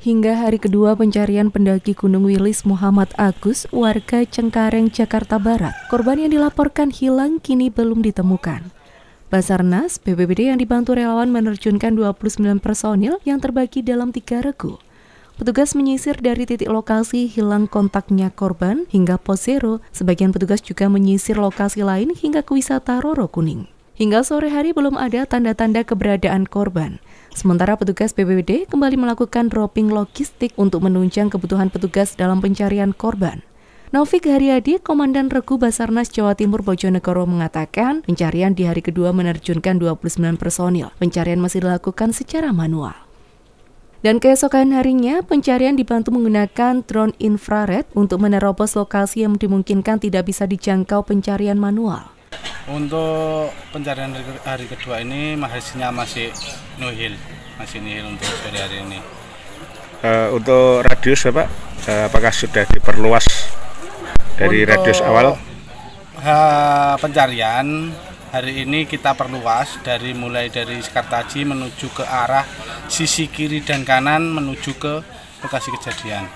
Hingga hari kedua pencarian pendaki Gunung Wilis Muhammad Agus, warga Cengkareng, Jakarta Barat, korban yang dilaporkan hilang kini belum ditemukan. Basarnas, BPBD yang dibantu relawan menerjunkan 29 personil yang terbagi dalam tiga regu. Petugas menyisir dari titik lokasi hilang kontaknya korban hingga pos zero. Sebagian petugas juga menyisir lokasi lain hingga ke wisata Roro Kuning. Hingga sore hari belum ada tanda-tanda keberadaan korban. Sementara petugas BPBD kembali melakukan dropping logistik untuk menunjang kebutuhan petugas dalam pencarian korban. Novik Haryadi, Komandan Regu Basarnas Jawa Timur Bojonegoro mengatakan, pencarian di hari kedua menerjunkan 29 personil. Pencarian masih dilakukan secara manual. Dan keesokan harinya, pencarian dibantu menggunakan drone infrared untuk menerobos lokasi yang dimungkinkan tidak bisa dijangkau pencarian manual. Untuk pencarian hari kedua ini hasilnya masih nihil, masih nihil untuk sore hari ini. Uh, untuk radius Bapak, uh, apakah sudah diperluas dari untuk radius awal? Uh, pencarian hari ini kita perluas dari mulai dari Sekartaji menuju ke arah sisi kiri dan kanan menuju ke lokasi kejadian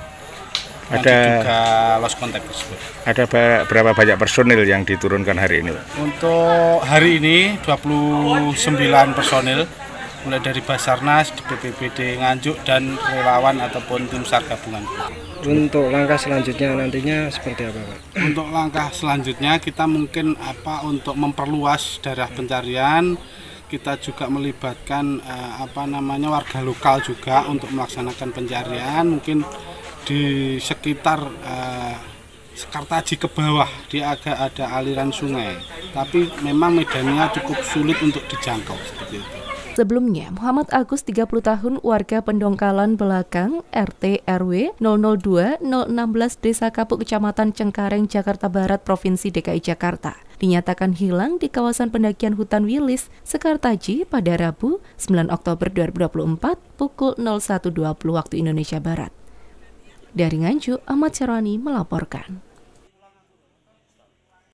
ada juga lost contact tersebut. Ada berapa banyak personil yang diturunkan hari ini, Untuk hari ini 29 personil mulai dari Basarnas, BPBD Nganjuk dan relawan ataupun tim SAR gabungan. Untuk langkah selanjutnya nantinya seperti apa, Pak? Untuk langkah selanjutnya kita mungkin apa untuk memperluas daerah pencarian kita juga melibatkan eh, apa namanya warga lokal juga untuk melaksanakan pencarian mungkin di sekitar uh, Sekartaji ke bawah dia agak ada aliran sungai, tapi memang medannya cukup sulit untuk dijangkau seperti itu. Sebelumnya, Muhammad Agus 30 tahun warga Pendongkalan Belakang RT RW 002 016 Desa Kapuk Kecamatan Cengkareng Jakarta Barat Provinsi DKI Jakarta dinyatakan hilang di kawasan pendakian hutan Wilis, Sekartaji pada Rabu 9 Oktober 2024 pukul 01.20 waktu Indonesia Barat. Dari Nganjuk, Ahmad Syarwani melaporkan.